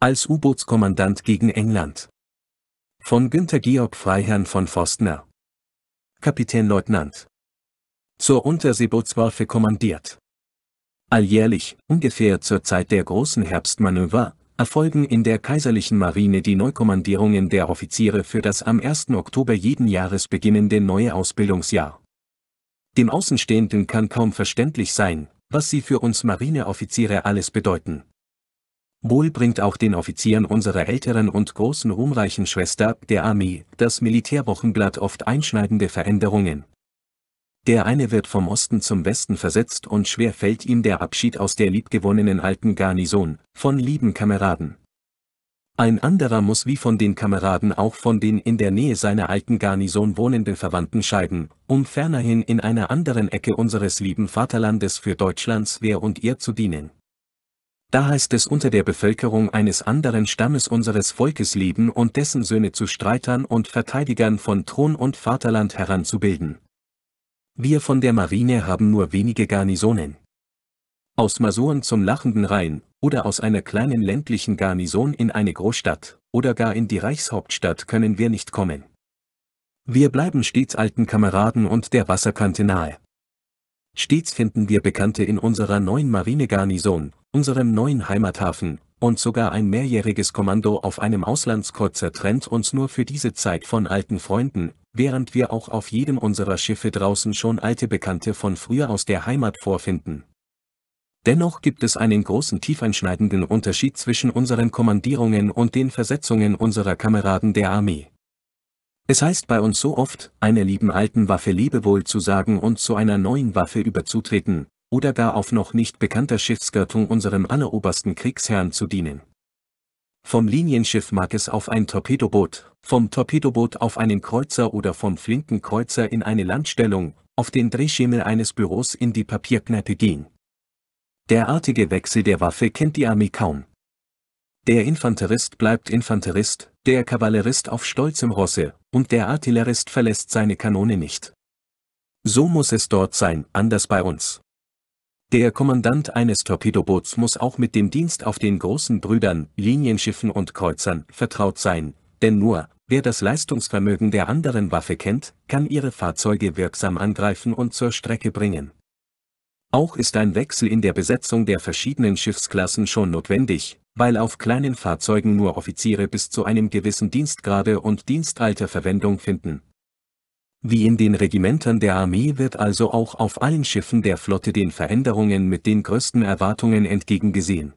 als U-Bootskommandant gegen England. Von Günter Georg Freiherrn von Forstner. Kapitänleutnant. Zur Unterseebootswaffe kommandiert. Alljährlich, ungefähr zur Zeit der großen Herbstmanöver, erfolgen in der Kaiserlichen Marine die Neukommandierungen der Offiziere für das am 1. Oktober jeden Jahres beginnende neue Ausbildungsjahr. Dem Außenstehenden kann kaum verständlich sein, was sie für uns Marineoffiziere alles bedeuten. Wohl bringt auch den Offizieren unserer älteren und großen ruhmreichen Schwester, der Armee, das Militärwochenblatt oft einschneidende Veränderungen. Der eine wird vom Osten zum Westen versetzt und schwer fällt ihm der Abschied aus der liebgewonnenen alten Garnison, von lieben Kameraden. Ein anderer muss wie von den Kameraden auch von den in der Nähe seiner alten Garnison wohnenden Verwandten scheiden, um fernerhin in einer anderen Ecke unseres lieben Vaterlandes für Deutschlands Wehr und ihr zu dienen. Da heißt es unter der Bevölkerung eines anderen Stammes unseres Volkes leben und dessen Söhne zu Streitern und Verteidigern von Thron und Vaterland heranzubilden. Wir von der Marine haben nur wenige Garnisonen. Aus Masuren zum lachenden Rhein, oder aus einer kleinen ländlichen Garnison in eine Großstadt, oder gar in die Reichshauptstadt können wir nicht kommen. Wir bleiben stets alten Kameraden und der Wasserkante nahe. Stets finden wir Bekannte in unserer neuen Marinegarnison, unserem neuen Heimathafen, und sogar ein mehrjähriges Kommando auf einem Auslandskreuzer trennt uns nur für diese Zeit von alten Freunden, während wir auch auf jedem unserer Schiffe draußen schon alte Bekannte von früher aus der Heimat vorfinden. Dennoch gibt es einen großen tiefeinschneidenden Unterschied zwischen unseren Kommandierungen und den Versetzungen unserer Kameraden der Armee. Es heißt bei uns so oft, einer lieben alten Waffe Lebewohl zu sagen und zu einer neuen Waffe überzutreten, oder gar auf noch nicht bekannter Schiffsgattung unserem allerobersten Kriegsherrn zu dienen. Vom Linienschiff mag es auf ein Torpedoboot, vom Torpedoboot auf einen Kreuzer oder vom flinken Kreuzer in eine Landstellung, auf den Drehschemel eines Büros in die Papierkneipe gehen. Derartige Wechsel der Waffe kennt die Armee kaum. Der Infanterist bleibt Infanterist, der Kavallerist auf stolzem Rosse, und der Artillerist verlässt seine Kanone nicht. So muss es dort sein, anders bei uns. Der Kommandant eines Torpedoboots muss auch mit dem Dienst auf den großen Brüdern, Linienschiffen und Kreuzern vertraut sein, denn nur, wer das Leistungsvermögen der anderen Waffe kennt, kann ihre Fahrzeuge wirksam angreifen und zur Strecke bringen. Auch ist ein Wechsel in der Besetzung der verschiedenen Schiffsklassen schon notwendig, weil auf kleinen Fahrzeugen nur Offiziere bis zu einem gewissen Dienstgrade und Dienstalter Verwendung finden. Wie in den Regimentern der Armee wird also auch auf allen Schiffen der Flotte den Veränderungen mit den größten Erwartungen entgegengesehen.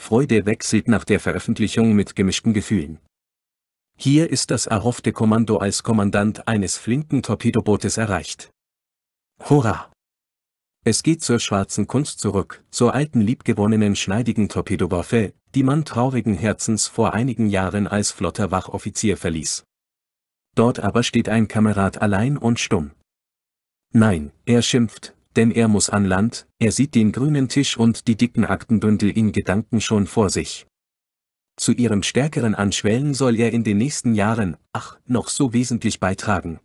Freude wechselt nach der Veröffentlichung mit gemischten Gefühlen. Hier ist das erhoffte Kommando als Kommandant eines flinken Torpedobootes erreicht. Hurra! Es geht zur schwarzen Kunst zurück, zur alten liebgewonnenen schneidigen Torpedowaffe, die man traurigen Herzens vor einigen Jahren als flotter Wachoffizier verließ. Dort aber steht ein Kamerad allein und stumm. Nein, er schimpft, denn er muss an Land, er sieht den grünen Tisch und die dicken Aktenbündel in Gedanken schon vor sich. Zu ihrem stärkeren Anschwellen soll er in den nächsten Jahren, ach, noch so wesentlich beitragen.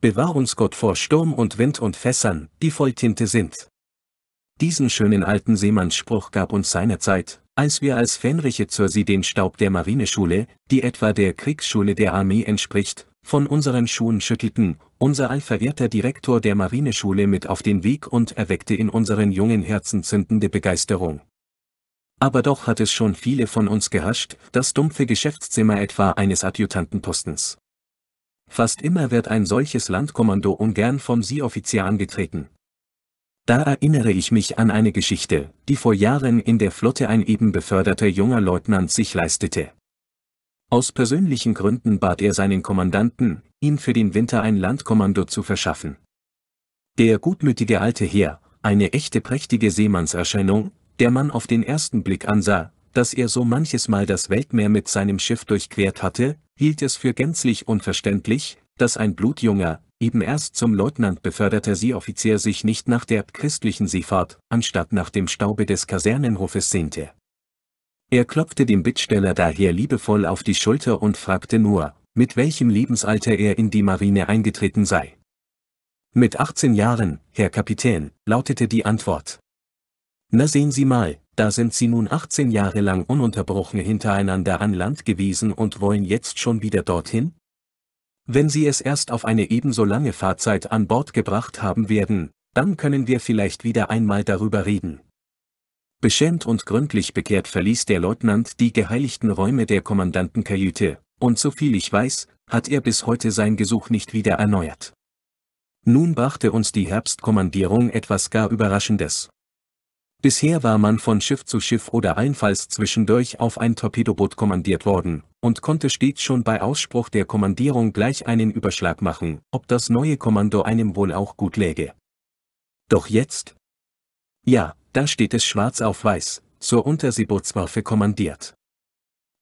Bewahr uns Gott vor Sturm und Wind und Fässern, die voll Tinte sind. Diesen schönen alten Seemannsspruch gab uns seinerzeit, als wir als Fähnriche zur See den Staub der Marineschule, die etwa der Kriegsschule der Armee entspricht, von unseren Schuhen schüttelten, unser allverwehrter Direktor der Marineschule mit auf den Weg und erweckte in unseren jungen Herzen zündende Begeisterung. Aber doch hat es schon viele von uns gehascht, das dumpfe Geschäftszimmer etwa eines Adjutantenpostens. Fast immer wird ein solches Landkommando ungern vom Seeoffizier angetreten. Da erinnere ich mich an eine Geschichte, die vor Jahren in der Flotte ein eben beförderter junger Leutnant sich leistete. Aus persönlichen Gründen bat er seinen Kommandanten, ihm für den Winter ein Landkommando zu verschaffen. Der gutmütige alte Herr, eine echte prächtige Seemannserscheinung, der man auf den ersten Blick ansah, dass er so manches Mal das Weltmeer mit seinem Schiff durchquert hatte, hielt es für gänzlich unverständlich, dass ein blutjunger, eben erst zum Leutnant beförderter Seeoffizier sich nicht nach der christlichen Seefahrt, anstatt nach dem Staube des Kasernenhofes sehnte. Er klopfte dem Bittsteller daher liebevoll auf die Schulter und fragte nur, mit welchem Lebensalter er in die Marine eingetreten sei. Mit 18 Jahren, Herr Kapitän, lautete die Antwort. Na sehen Sie mal, da sind sie nun 18 Jahre lang ununterbrochen hintereinander an Land gewesen und wollen jetzt schon wieder dorthin? Wenn sie es erst auf eine ebenso lange Fahrzeit an Bord gebracht haben werden, dann können wir vielleicht wieder einmal darüber reden. Beschämt und gründlich bekehrt verließ der Leutnant die geheiligten Räume der Kommandantenkajüte, und soviel ich weiß, hat er bis heute sein Gesuch nicht wieder erneuert. Nun brachte uns die Herbstkommandierung etwas gar Überraschendes. Bisher war man von Schiff zu Schiff oder allenfalls zwischendurch auf ein Torpedoboot kommandiert worden und konnte stets schon bei Ausspruch der Kommandierung gleich einen Überschlag machen, ob das neue Kommando einem wohl auch gut läge. Doch jetzt? Ja, da steht es schwarz auf weiß, zur Unterseebootswaffe kommandiert.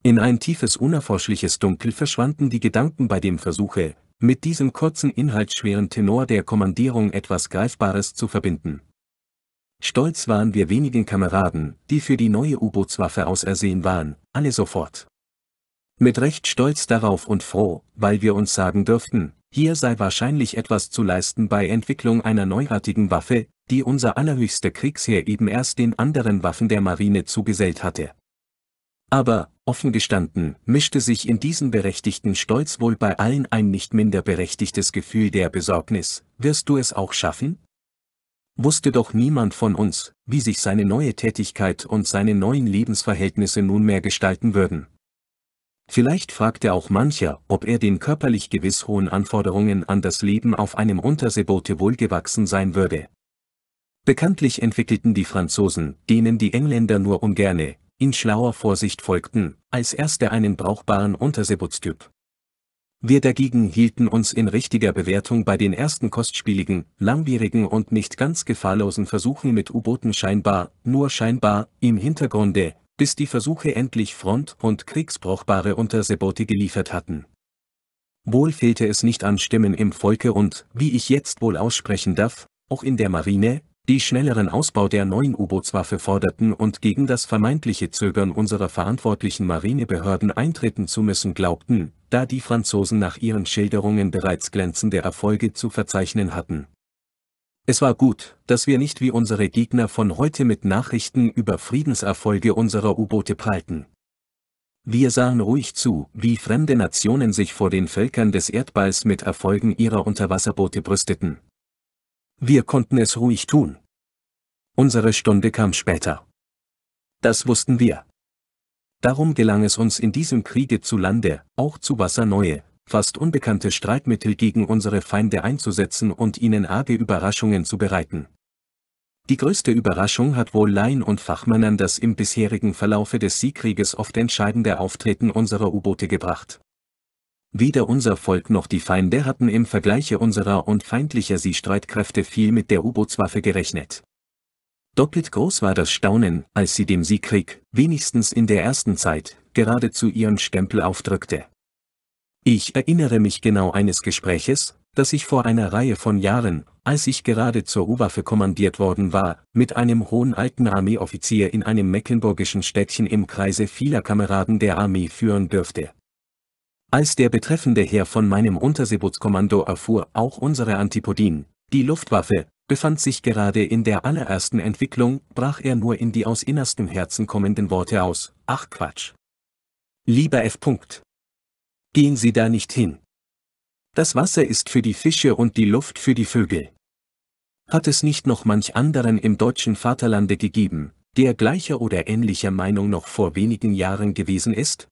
In ein tiefes unerforschliches Dunkel verschwanden die Gedanken bei dem Versuche, mit diesem kurzen inhaltsschweren Tenor der Kommandierung etwas Greifbares zu verbinden, Stolz waren wir wenigen Kameraden, die für die neue U-Bootswaffe ausersehen waren, alle sofort. Mit Recht stolz darauf und froh, weil wir uns sagen dürften, hier sei wahrscheinlich etwas zu leisten bei Entwicklung einer neuartigen Waffe, die unser allerhöchster Kriegsheer eben erst den anderen Waffen der Marine zugesellt hatte. Aber, offen gestanden, mischte sich in diesen berechtigten Stolz wohl bei allen ein nicht minder berechtigtes Gefühl der Besorgnis, wirst du es auch schaffen? wusste doch niemand von uns, wie sich seine neue Tätigkeit und seine neuen Lebensverhältnisse nunmehr gestalten würden. Vielleicht fragte auch mancher, ob er den körperlich gewiss hohen Anforderungen an das Leben auf einem Unterseeboote wohlgewachsen sein würde. Bekanntlich entwickelten die Franzosen, denen die Engländer nur ungerne, in schlauer Vorsicht folgten, als erste einen brauchbaren Unterseebootstyp, wir dagegen hielten uns in richtiger Bewertung bei den ersten kostspieligen, langwierigen und nicht ganz gefahrlosen Versuchen mit U-Booten scheinbar, nur scheinbar, im Hintergrunde, bis die Versuche endlich front- und kriegsbrauchbare Unterseeboote geliefert hatten. Wohl fehlte es nicht an Stimmen im Volke und, wie ich jetzt wohl aussprechen darf, auch in der Marine, die schnelleren Ausbau der neuen U-Bootswaffe forderten und gegen das vermeintliche Zögern unserer verantwortlichen Marinebehörden eintreten zu müssen glaubten, da die Franzosen nach ihren Schilderungen bereits glänzende Erfolge zu verzeichnen hatten. Es war gut, dass wir nicht wie unsere Gegner von heute mit Nachrichten über Friedenserfolge unserer U-Boote prallten. Wir sahen ruhig zu, wie fremde Nationen sich vor den Völkern des Erdballs mit Erfolgen ihrer Unterwasserboote brüsteten. Wir konnten es ruhig tun. Unsere Stunde kam später. Das wussten wir. Darum gelang es uns in diesem Kriege zu Lande, auch zu Wasser neue, fast unbekannte Streitmittel gegen unsere Feinde einzusetzen und ihnen arge Überraschungen zu bereiten. Die größte Überraschung hat wohl Laien und Fachmännern das im bisherigen Verlaufe des Siegkrieges oft entscheidende Auftreten unserer U-Boote gebracht. Weder unser Volk noch die Feinde hatten im Vergleiche unserer und feindlicher Seestreitkräfte viel mit der U-Bootswaffe gerechnet. Doppelt groß war das Staunen, als sie dem Siegkrieg, wenigstens in der ersten Zeit, geradezu ihren Stempel aufdrückte. Ich erinnere mich genau eines Gespräches, das ich vor einer Reihe von Jahren, als ich gerade zur U-Waffe kommandiert worden war, mit einem hohen alten Armeeoffizier in einem mecklenburgischen Städtchen im Kreise vieler Kameraden der Armee führen dürfte. Als der betreffende Herr von meinem Unterseebootskommando erfuhr, auch unsere Antipodin, die Luftwaffe, befand sich gerade in der allerersten Entwicklung, brach er nur in die aus innerstem Herzen kommenden Worte aus. Ach Quatsch. Lieber F. -Punkt. Gehen Sie da nicht hin. Das Wasser ist für die Fische und die Luft für die Vögel. Hat es nicht noch manch anderen im deutschen Vaterlande gegeben, der gleicher oder ähnlicher Meinung noch vor wenigen Jahren gewesen ist?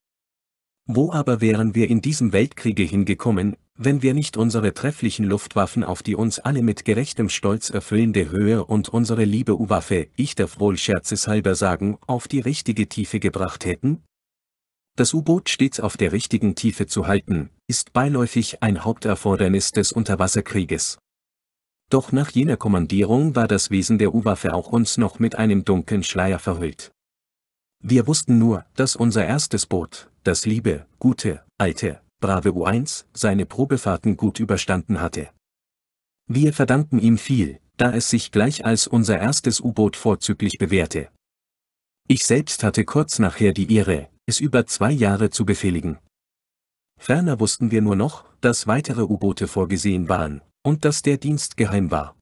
Wo aber wären wir in diesem Weltkriege hingekommen, wenn wir nicht unsere trefflichen Luftwaffen auf die uns alle mit gerechtem Stolz erfüllende Höhe und unsere liebe U-Waffe, ich darf wohl scherzeshalber sagen, auf die richtige Tiefe gebracht hätten? Das U-Boot stets auf der richtigen Tiefe zu halten, ist beiläufig ein Haupterfordernis des Unterwasserkrieges. Doch nach jener Kommandierung war das Wesen der U-Waffe auch uns noch mit einem dunklen Schleier verhüllt. Wir wussten nur, dass unser erstes Boot, das liebe, gute, alte, brave U1 seine Probefahrten gut überstanden hatte. Wir verdanken ihm viel, da es sich gleich als unser erstes U-Boot vorzüglich bewährte. Ich selbst hatte kurz nachher die Ehre, es über zwei Jahre zu befehligen. Ferner wussten wir nur noch, dass weitere U-Boote vorgesehen waren und dass der Dienst geheim war.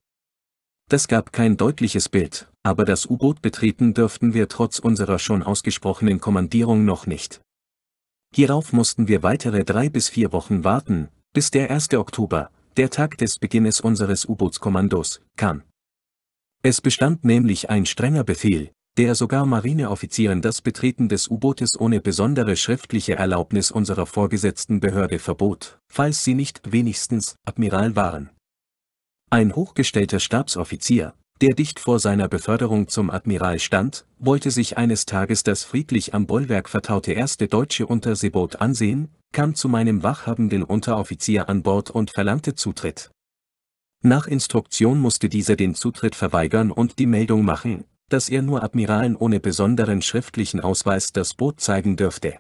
Das gab kein deutliches Bild, aber das U-Boot betreten dürften wir trotz unserer schon ausgesprochenen Kommandierung noch nicht. Hierauf mussten wir weitere drei bis vier Wochen warten, bis der 1. Oktober, der Tag des Beginnes unseres U-Bootskommandos, kam. Es bestand nämlich ein strenger Befehl, der sogar Marineoffizieren das Betreten des U-Bootes ohne besondere schriftliche Erlaubnis unserer vorgesetzten Behörde verbot, falls sie nicht wenigstens Admiral waren. Ein hochgestellter Stabsoffizier, der dicht vor seiner Beförderung zum Admiral stand, wollte sich eines Tages das friedlich am Bollwerk vertaute erste deutsche Unterseeboot ansehen, kam zu meinem wachhabenden Unteroffizier an Bord und verlangte Zutritt. Nach Instruktion musste dieser den Zutritt verweigern und die Meldung machen, dass er nur Admiralen ohne besonderen schriftlichen Ausweis das Boot zeigen dürfte.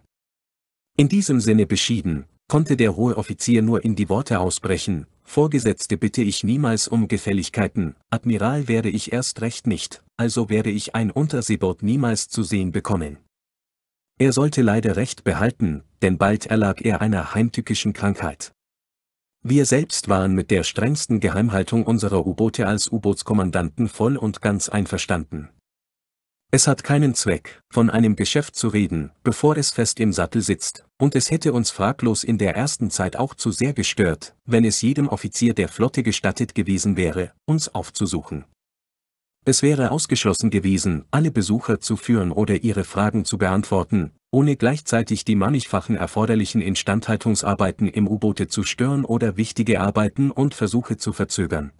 In diesem Sinne beschieden, konnte der hohe Offizier nur in die Worte ausbrechen, Vorgesetzte bitte ich niemals um Gefälligkeiten, Admiral werde ich erst recht nicht, also werde ich ein Unterseeboot niemals zu sehen bekommen. Er sollte leider recht behalten, denn bald erlag er einer heimtückischen Krankheit. Wir selbst waren mit der strengsten Geheimhaltung unserer U-Boote als U-Bootskommandanten voll und ganz einverstanden. Es hat keinen Zweck, von einem Geschäft zu reden, bevor es fest im Sattel sitzt, und es hätte uns fraglos in der ersten Zeit auch zu sehr gestört, wenn es jedem Offizier der Flotte gestattet gewesen wäre, uns aufzusuchen. Es wäre ausgeschlossen gewesen, alle Besucher zu führen oder ihre Fragen zu beantworten, ohne gleichzeitig die mannigfachen erforderlichen Instandhaltungsarbeiten im U-Boote zu stören oder wichtige Arbeiten und Versuche zu verzögern.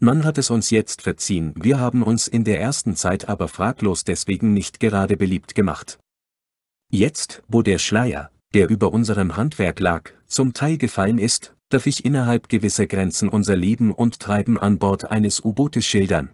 Man hat es uns jetzt verziehen, wir haben uns in der ersten Zeit aber fraglos deswegen nicht gerade beliebt gemacht. Jetzt, wo der Schleier, der über unserem Handwerk lag, zum Teil gefallen ist, darf ich innerhalb gewisser Grenzen unser Leben und Treiben an Bord eines U-Bootes schildern,